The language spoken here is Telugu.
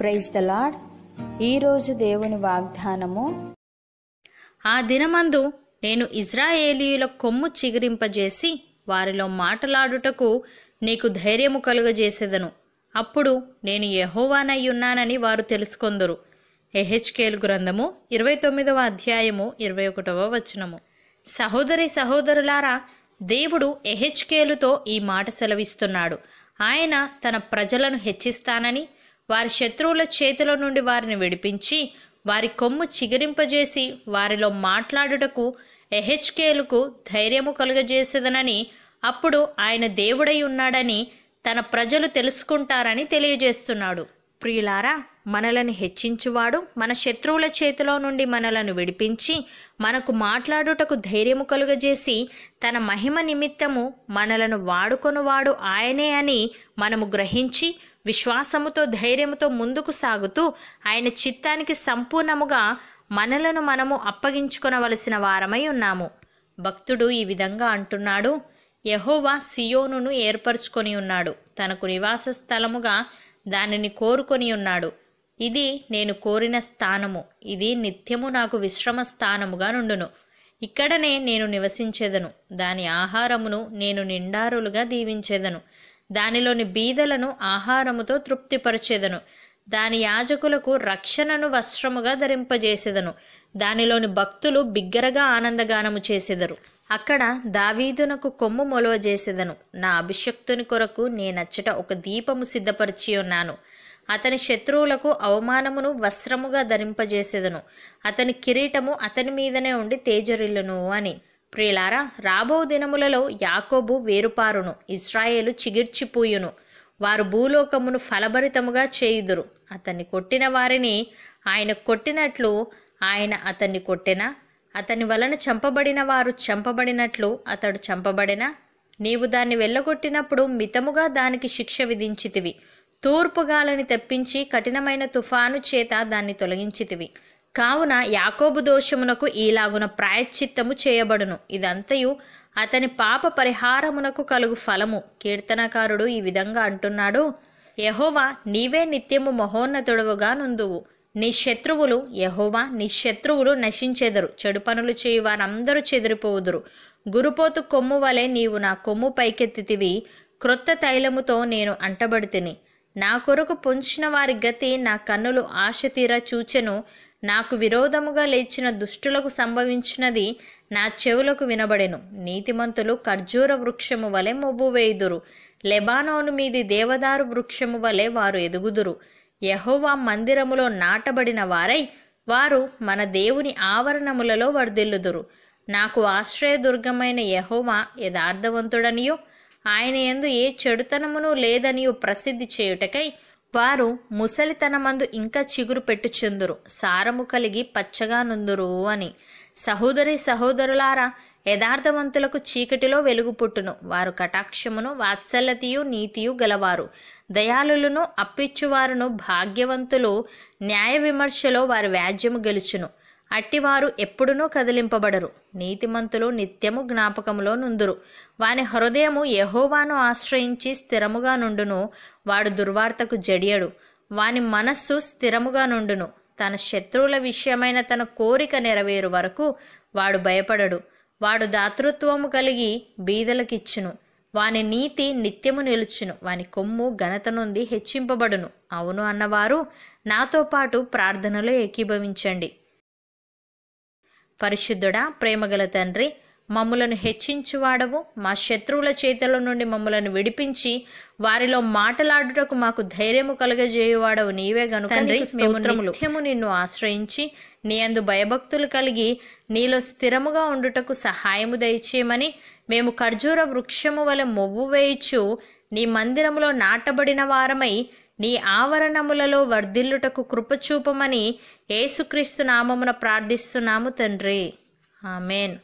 ప్రైజ్ ద లాడ్ ఈరోజు దేవుని వాగ్దానము ఆ దినమందు నేను ఇజ్రాయేలీయుల కొమ్ము చిగురింపజేసి వారిలో మాటలాడుటకు నీకు ధైర్యము కలుగజేసేదను అప్పుడు నేను యహోవానయ్యున్నానని వారు తెలుసుకొందరు ఎహెచ్కేల్ గ్రంథము ఇరవై తొమ్మిదవ అధ్యాయము ఇరవై ఒకటవ వచనము సహోదరి సహోదరులారా దేవుడు ఎహెచ్కేలుతో ఈ మాట సెలవిస్తున్నాడు ఆయన తన ప్రజలను హెచ్చిస్తానని వారి శత్రువుల చేతిలో నుండి వారిని విడిపించి వారి కొమ్ము చిగిరింపజేసి వారిలో మాట్లాడుటకు ఎహెచ్కేలకు ధైర్యము కలుగజేసేదనని అప్పుడు ఆయన దేవుడై ఉన్నాడని తన ప్రజలు తెలుసుకుంటారని తెలియజేస్తున్నాడు ప్రియులారా మనలను హెచ్చించువాడు మన శత్రువుల చేతిలో నుండి మనలను విడిపించి మనకు మాట్లాడుటకు ధైర్యము కలుగజేసి తన మహిమ నిమిత్తము మనలను వాడుకొనువాడు ఆయనే అని మనము గ్రహించి విశ్వాసముతో ధైర్యముతో ముందుకు సాగుతూ ఆయన చిత్తానికి సంపూర్ణముగా మనలను మనము అప్పగించుకొనవలసిన వారమై ఉన్నాము భక్తుడు ఈ విధంగా అంటున్నాడు యహోవా సియోనును ఏర్పరచుకొని ఉన్నాడు తనకు నివాస స్థలముగా దానిని కోరుకొని ఉన్నాడు ఇది నేను కోరిన స్థానము ఇది నిత్యము నాకు విశ్రమ స్థానముగా నుండును ఇక్కడనే నేను నివసించేదను దాని ఆహారమును నేను నిండారులుగా దీవించేదను దానిలోని బీదలను ఆహారముతో తృప్తిపరచేదను దాని యాజకులకు రక్షణను వస్త్రముగా ధరింపజేసేదను దానిలోని భక్తులు బిగ్గరగా ఆనందగానము చేసేదరు అక్కడ దావీదునకు కొమ్ము మొలవ చేసేదను నా అభిషక్తుని కొరకు నేనచ్చట ఒక దీపము సిద్ధపరిచి ఉన్నాను అతని శత్రువులకు అవమానమును వస్త్రముగా ధరింపజేసేదను అతని కిరీటము అతని మీదనే ఉండి తేజరిల్లును అని ప్రియులారా రాబో దినములలో యాకోబు వేరుపారును ఇస్రాయేలు చిగిర్చిపోయును వారు భూలోకమును ఫలభరితముగా చేయుదురు అతన్ని కొట్టిన వారిని ఆయన కొట్టినట్లు ఆయన అతన్ని కొట్టిన అతని వలన చంపబడిన వారు చంపబడినట్లు అతడు చంపబడిన నీవు దాన్ని వెళ్ళగొట్టినప్పుడు మితముగా దానికి శిక్ష విధించితివి తూర్పుగాలని తెప్పించి కఠినమైన తుఫాను చేత దాన్ని తొలగించితివి కావున యాకోబు దోషమునకు ఈలాగున ప్రాయశ్చిత్తము చేయబడును ఇదంతయు అతని పాప పరిహారమునకు కలుగు ఫలము కీర్తనకారుడు ఈ విధంగా అంటున్నాడు యహోవా నీవే నిత్యము మహోన్నతుడువుగా నుందువు నీ శత్రువులు యహోవా నీ శత్రువులు నశించెదరు చెడు పనులు చేయు వారందరూ చెదిరిపోవుదురు గురుపోతు కొమ్ము వలె నీవు నా కొమ్ము పైకెత్తితివి క్రొత్త తైలముతో నేను అంటబడితిని నా కొరకు పొంచిన వారి గతి నా కన్నులు ఆశ తీర చూచెను నాకు విరోధముగా లేచిన దుష్టులకు సంభవించినది నా చెవులకు వినబడెను నీతిమంతులు ఖర్జూర వృక్షము వలె మొవ్వు వేయుదురు లెబానోను మీది దేవదారు వృక్షము వలె వారు ఎదుగుదురు యహోవా మందిరములో నాటబడిన వారై వారు మన దేవుని ఆవరణములలో వర్ధిల్లుదురు నాకు ఆశ్రయదుర్గమైన యహోవా యథార్థవంతుడనియో ఆయన ఎందు ఏ చెడుతనమును లేదనియో ప్రసిద్ధి చేయుటకై వారు ముసలితనమందు ఇంకా చిగురు పెట్టుచుందురు సారము కలిగి పచ్చగా నుందురు అని సహోదరి సహోదరులారా యథార్థవంతులకు చీకటిలో వెలుగు పుట్టును వారు కటాక్షమును వాత్సల్యతయు నీతియు గలవారు దయాళులను అప్పిచ్చువారును భాగ్యవంతులు న్యాయ విమర్శలో వారి వ్యాజ్యము గెలుచును అట్టివారు ఎప్పుడునూ కదిలింపబడరు నీతిమంతులు నిత్యము జ్ఞాపకములో నుందురు వాని హృదయము యహోవాను ఆశ్రయించి స్థిరముగా నుండును వాడు దుర్వార్తకు జడియడు వాని మనస్సు స్థిరముగా నుండును తన శత్రువుల విషయమైన తన కోరిక నెరవేరు వరకు వాడు భయపడడు వాడు దాతృత్వము కలిగి బీదలకిచ్చును వాని నీతి నిత్యము నిలుచును వాని కొమ్ము ఘనత నుండి హెచ్చింపబడును అవును అన్నవారు నాతో పాటు ప్రార్థనలో ఏకీభవించండి పరిశుద్ధుడా ప్రేమగల తండ్రి మమ్ములను హెచ్చించువాడవు మా శత్రువుల చేతుల నుండి మమ్మలను విడిపించి వారిలో మాటలాడుటకు మాకు ధైర్యము కలుగజేయువాడవు నీవే గను తండ్రి నిత్యము నిన్ను ఆశ్రయించి నీ అందు భయభక్తులు కలిగి నీలో స్థిరముగా ఉండుటకు సహాయము దయచేయమని మేము ఖర్జూర వృక్షము వలె మొవ్వు వేయిచు నీ మందిరములో నాటబడిన వారమై నీ ఆవరణములలో వర్ధిల్లుటకు కృపచూపమని ఏసుక్రీస్తు నామమున ప్రార్థిస్తున్నాము తండ్రి ఆమెన్